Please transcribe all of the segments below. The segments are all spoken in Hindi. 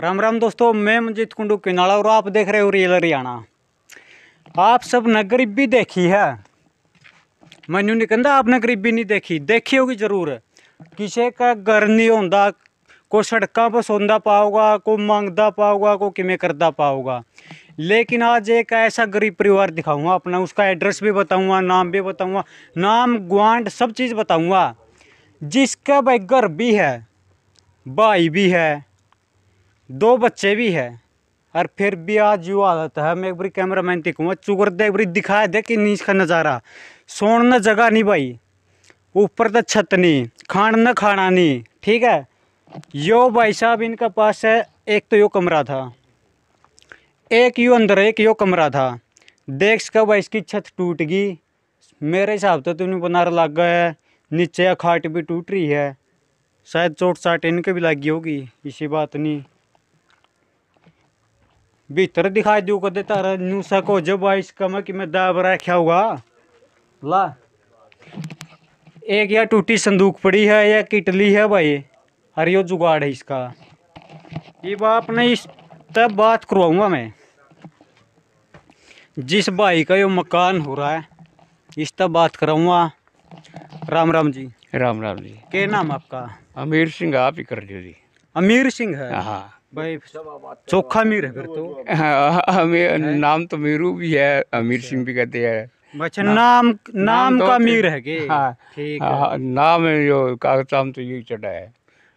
राम राम दोस्तों मैं मनजीत कुंडू किनाड़ा और आप देख रहे हो रियल हरियाणा आप सब ने गरीबी देखी है मैनू नहीं कहता आपने गरीबी नहीं देखी देखी होगी जरूर किसी का घर नहीं होता कोई सड़क पर सोंदा पाओगा कोई मांगता पाओगा कोई किमें करता पाओगा लेकिन आज एक ऐसा गरीब परिवार दिखाऊंगा अपना उसका एड्रेस भी बताऊंगा नाम भी बताऊंगा नाम गुआंड सब चीज़ बताऊंगा जिसका भाई घर भी है भाई भी है दो बच्चे भी है और फिर भी आज यू आदत है मैं एक बार कैमरा मैन देखूँगा चुगर दे एक बार दिखा दे कि नीच का नज़ारा सोन न जगह नहीं भाई ऊपर तो छत नहीं खान न खाना नहीं ठीक है यो भाई साहब इनका पास है एक तो यो कमरा था एक यो अंदर एक यो कमरा था देख सका भाई इसकी छत टूट गई मेरे हिसाब से तो तुमने बनार लग गया है नीचे खाट भी टूट रही है शायद चोट चाट इनके भी लगी होगी इसी बात नहीं भीतर दिखाई दू कद तारा न्यू सको जब आइस कम कि मैं दाब रखा हुआ ला एक या टूटी संदूक पड़ी है या किटली है भाई अरे यो जुगाड़ है इसका ये बाप ने इस तब बात करवाऊंगा मैं जिस भाई का यो मकान हो रहा है इस तब बात कराऊंगा राम राम जी राम राम जी के नाम आपका अमीर सिंह आप ही कर दीजिए अमीर सिंह है हाँ भाई चोखा मीर है फिर तो हमें हाँ, हाँ, नाम तो मीरू भी है अमीर अच्छा। सिंह भी कहते हैं अच्छा नाम नाम, नाम तो का मीर है कि हाँ ठीक हाँ, है हाँ, नाम जो कागजाम तो यही चढ़ा है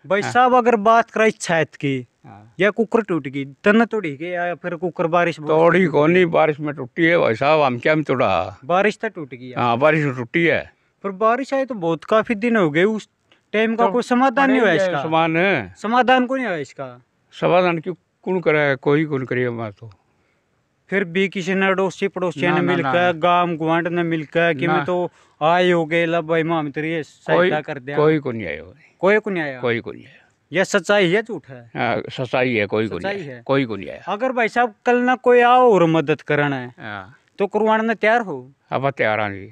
भाई हाँ। साहब अगर बात करें छत की हाँ। या कुकर टूट गई तना तोड़ी के या फिर कुकर बारिश तोड़ी कौनी बारिश में टूटी है भाई साहब हम क्या में तोड़ा बारिश तो टूट गई हाँ बारिश में टूटी है पर बारिश आई तो बहुत काफी दिन हो गए उस टाइम का तो कोई समाधान नहीं हुआ इसका समाधान समाधान को नहीं हुआ इसका समाधान क्यों कौन कराया कोई कौन करे मैं तो फिर भी किसी ने अड़ोसी पड़ोसी ने मिलकर गांव गुआंड ने मिलकर कि मैं तो आए हो गए लब भाई माम तेरी सहायता कर दिया कोई को नहीं आया कोई को नहीं आया कोई को नहीं आया यह सच्चाई है झूठ है हाँ, सच्चाई है कोई को नहीं है कोई को नहीं आया अगर भाई साहब कल ना कोई आओ और मदद करना है हाँ। तो कुरवान में तैयार हो अब तैयार हाँ जी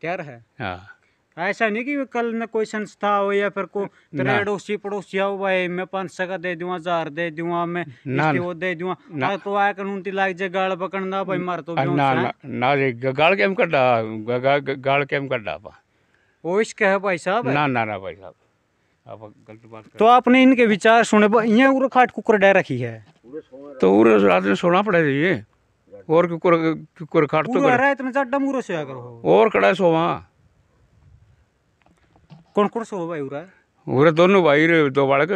तैयार है हाँ ऐसा नहीं कि कल न कोई संस्था हो या फिर को पड़ोसी पड़ोसिया हो भाई मैं पांच सका दे दूंगा हजार दे दूंगा मैं वो दे दूंगा तो आए कानून ती लाग जे गाल पकड़ना भाई मार तो ना ना ना रे गाल के कड्डा गाल के कड्डा पा वो इसके है भाई साहब ना ना ना भाई साहब आप गलत बात तो आपने इनके विचार सुने यहाँ उरे खाट कुकर डे रखी है तो उरे रात में सोना पड़े ये और कुकर कुकर खाट तो अरे इतना ज्यादा डमूरो से आकर और कड़ा सोवा कौन कौन से हो भाई उरा उरा दोनों भाई रे दो बालक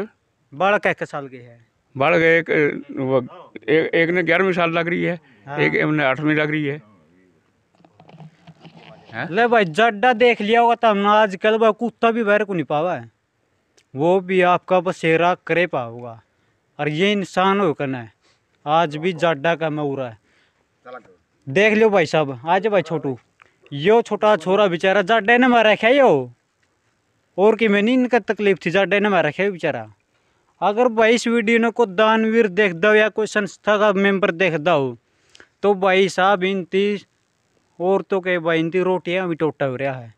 बालक एक साल के है बालक एक एक, एक ने ग्यारहवीं साल लग रही है हाँ। एक ने आठवीं लग रही है है? हाँ? ले भाई जड्डा देख लिया होगा तब ना आजकल भाई कुत्ता भी बैर को नहीं पावा है वो भी आपका बसेरा करे पाऊगा और ये इंसान हो करना है आज भी जड्डा का मैं उरा है देख लियो भाई साहब आज भाई छोटू यो छोटा छोरा बेचारा जड्डे ने मारा क्या यो और कि मैं नहीं इनका तकलीफ थी जाडे ने रखे है बेचारा अगर भाई इस वीडियो ने को दानवीर देखता हो या कोई संस्था का मेंबर देखता हो तो भाई साहब इनती तो कहे भाई इनती रोटियाँ भी टोटा हो रहा है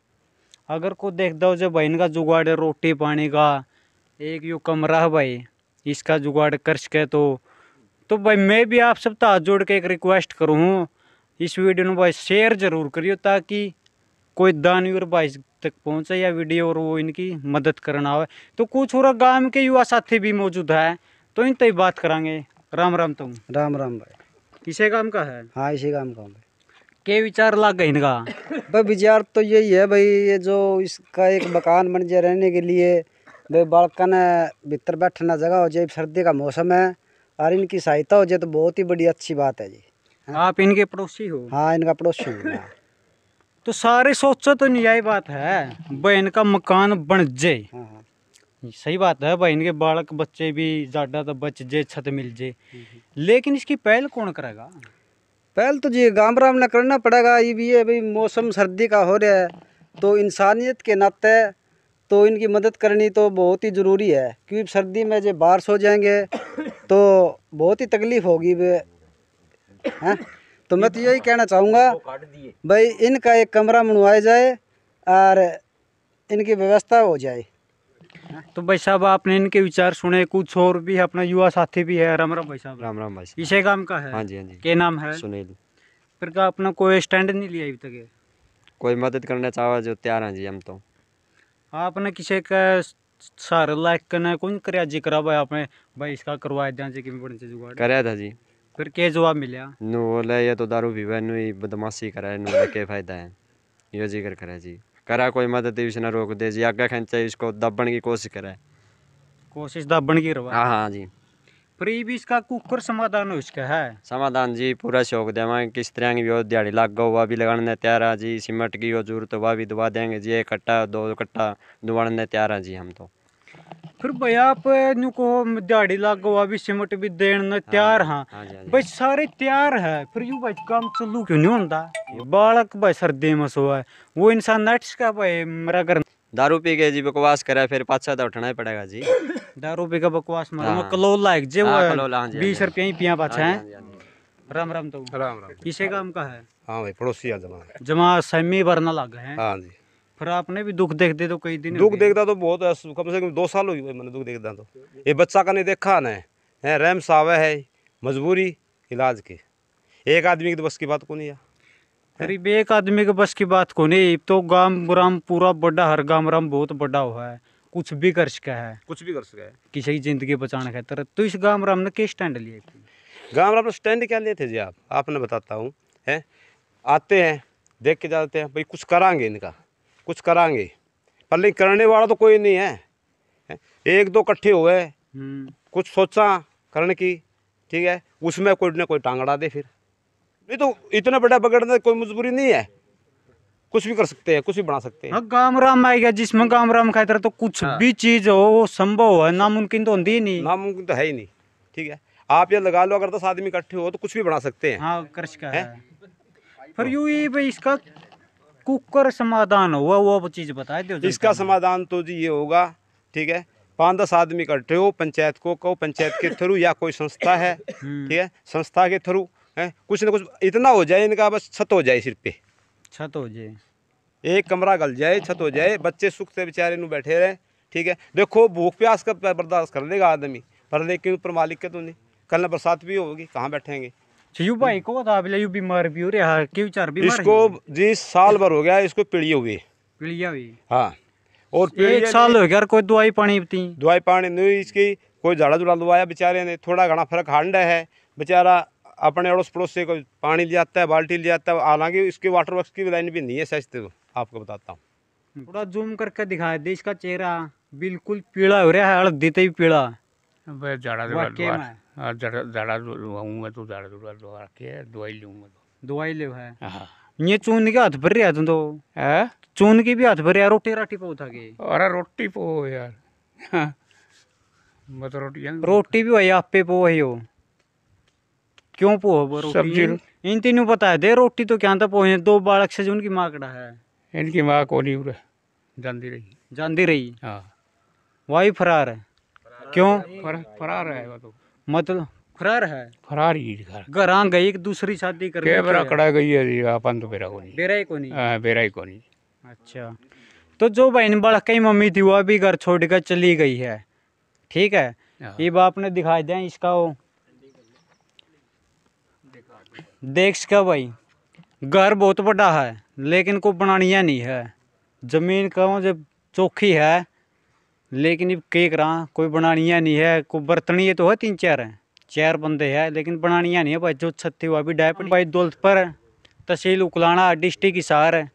अगर कोई देखता हो जो भाई इनका जुगाड़ रोटी पानी का एक यू कमरा है भाई इसका जुगाड़ कर सके तो तो भाई मैं भी आप सब हाथ जोड़ के एक रिक्वेस्ट करूँ इस वीडियो ने भाई शेयर ज़रूर करियो ताकि कोई दानवीर भाई तक पहुँचे या वीडियो और वो इनकी मदद करना हो तो कुछ और गांव के युवा साथी भी मौजूद है तो इन तय बात करांगे राम राम तुम राम राम भाई इसे काम का है हाँ इसे काम का भाई के विचार लाग गए इनका भाई विचार तो यही है भाई ये जो इसका एक मकान बन जाए रहने के लिए भाई बालकन ने भीतर बैठना जगह हो जाए सर्दी का मौसम है और इनकी सहायता हो जाए तो बहुत ही बड़ी अच्छी बात है जी आप इनके पड़ोसी हो हाँ इनका पड़ोसी हूँ तो सारे सोचो तो नहीं बात है बहन का मकान बन जाए हाँ, हाँ। सही बात है बहन के बालक बच्चे भी ज़्यादा तो बच जाए छत मिल जाए हम्म, हम्म। लेकिन इसकी पहल कौन करेगा पहल तो जी गाम राम ने करना पड़ेगा ये भी है भाई मौसम सर्दी का हो रहा है तो इंसानियत के नाते तो इनकी मदद करनी तो बहुत ही ज़रूरी है क्योंकि सर्दी में जब बारिश हो जाएंगे तो बहुत ही तकलीफ़ होगी वे हैं तो मैं तो यही कहना चाहूँगा भाई इनका एक कमरा मनवाया जाए और इनकी व्यवस्था हो जाए तो भाई साहब आपने इनके विचार सुने कुछ और भी है अपना युवा साथी भी है राम राम भाई साहब राम राम भाई इसे काम का है हाँ जी हाँ जी के नाम है सुनील फिर का अपना कोई स्टैंड नहीं लिया अभी तक कोई मदद करने चाहो जो तैयार हैं जी हम तो आपने किसी का सहारा लाइक करना कौन कर जी करा भाई आपने भाई इसका करवाया जुगाड़ कराया था जी फिर के जवाब मिलया नु बोले ये तो दारू पीवे नु ही बदमाशी करे नु के फायदा है यो जिक्र करे जी करा कोई मदद इस ना रोक दे जी आगे खेंचे इसको दबण की कोशिश करे कोशिश दबण की करवा हां हां जी पर भी इसका कुकर समाधान हो इसका है समाधान जी पूरा शौक देवा किस तरह की वो दिहाड़ी लग गो वह भी लगाने तैयार है जी सिमट की वो जरूरत वह भी दबा देंगे जी एक कट्टा दो कट्टा दुबाने तैयार है जी हम तो फिर भैया पे को दिहाड़ी लागवा भी सिमट भी देन न तैयार हाँ, हाँ, हाँ, हाँ सारे तैयार है फिर यू भाई काम चलू क्यों नहीं होता बालक भाई सर्दी में सो है वो इंसान नट्स का भाई मेरा कर दारू पी के जी बकवास करे फिर पाछा तो उठना ही पड़ेगा जी दारू पी के बकवास मारो हाँ। कलोला एक जे हाँ, वो बीस रुपया ही पिया पाछा है राम राम तो राम राम किसे काम का है हाँ भाई पड़ोसी जमा जमा सैमी भरना लग है हाँ जी फिर आपने भी दुख देख दे तो कई दिन दुख देखता तो बहुत कम से कम दो साल हो गए मैंने दुख देखता तो ये बच्चा का नहीं देखा ना है रैम सावे है मजबूरी इलाज की एक आदमी की तो बस की बात को नहीं करीब एक आदमी के बस की बात को नहीं तो गांव ग्राम पूरा बड़ा हर गांव राम बहुत बड़ा हुआ है कुछ भी कर सका है कुछ भी कर सका है किसी की जिंदगी बचाने खातर तो इस गांव राम ने के स्टैंड लिए गांव राम ने स्टैंड क्या लिए थे जी आप आपने बताता हूँ है आते हैं देख के जाते हैं भाई कुछ करांगे इनका कुछ करांगे पर नहीं करने वाला तो कोई नहीं है एक दो कट्ठे हो गए हम्म। कुछ सोचा करने की ठीक है उसमें कोई ना कोई टांगड़ा दे फिर नहीं तो इतना बड़ा बगड़ने कोई मजबूरी नहीं है कुछ भी कर सकते हैं कुछ भी बना सकते हैं हाँ, गांव राम आएगा जिसमें गांव राम खातर तो कुछ हाँ। भी चीज हो वो संभव है नामुमकिन तो होती ही नहीं नामुमकिन तो है ही नहीं ठीक है आप ये लगा लो अगर दस आदमी इकट्ठे हो तो कुछ भी बना सकते हैं हाँ कृषि का है? है? पर यू ही भाई इसका कुकर समाधान हुआ वो चीज़ बताए दो इसका समाधान तो जी ये होगा ठीक है पाँच दस आदमी इकट्ठे हो पंचायत को कहो पंचायत के थ्रू या कोई संस्था है हम्म। ठीक है संस्था के थ्रू है कुछ ना कुछ इतना हो जाए इनका बस छत हो जाए सिर पे छत हो जाए एक कमरा गल जाए छत हो जाए बच्चे सुख से बेचारे नु बैठे रहे ठीक है देखो भूख प्यास का बर्दाश्त कर लेगा आदमी पर लेकिन ऊपर मालिक के तो नहीं कल ना बरसात भी होगी कहाँ बैठेंगे शिशु भाई को बीमार भी हो रहा है इसको जी साल भर हो गया इसको पीड़िया हुई पीड़िया हुई हाँ और एक साल हो गया कोई दवाई पानी दवाई पानी नहीं इसकी कोई झाड़ा बेचारे ने थोड़ा घना फर्क हंड है बेचारा अपने अड़ोस पड़ोस से कोई पानी ले आता है बाल्टी ले आता है हालांकि इसके वाटर वर्क की लाइन भी नहीं है सच तो आपको बताता हूँ हम्म। थोड़ा जूम करके दिखाया देश का चेहरा बिल्कुल पीड़ा हो रहा है हड़दी तो ही पीड़ा झाड़ा और तो दुआ के दवाई तो दवाई ले है हाँ ये चून के हाथ भर रहा तुम तो है चून भी हाथ भर रहा रोटी राटी था अरे रोटी पो यार हाँ। तो रोटी रोटी भी पो क्यों पो इन तीनों पता है दे रोटी तो क्या था दो बालक से जो उनकी माँ कड़ा है इनकी माँ को नहीं जानती रही जानती रही हाँ वही फरार है क्यों फरार है वो तो मतलब फरार है फरार ही घर घर आ गई एक दूसरी शादी कर के बेरा कड़ा गई है जी अपन तो बेरा कोनी बेरा ही कोनी हां बेरा ही कोनी अच्छा तो जो बहन कई मम्मी थी वो भी घर छोड़ के चली गई है ठीक है हाँ। ये बाप ने दिखा दे इसका वो देख का भाई घर बहुत बड़ा है लेकिन को बनानिया नहीं है जमीन कहो जब चौखी है लेकिन ये केक रहा कोई बनानिया नहीं है कोई बर्तनिए तो है तीन चार हैं चार बंदे हैं लेकिन बनानिया नहीं है भाई जो छत्ती हुआ अभी डायपर भाई दौलत पर तहसील उकलाना डिस्ट्रिक्ट हिसार है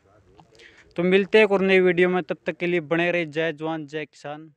तो मिलते हैं और नई वीडियो में तब तक के लिए बने रहे जय जवान जय किसान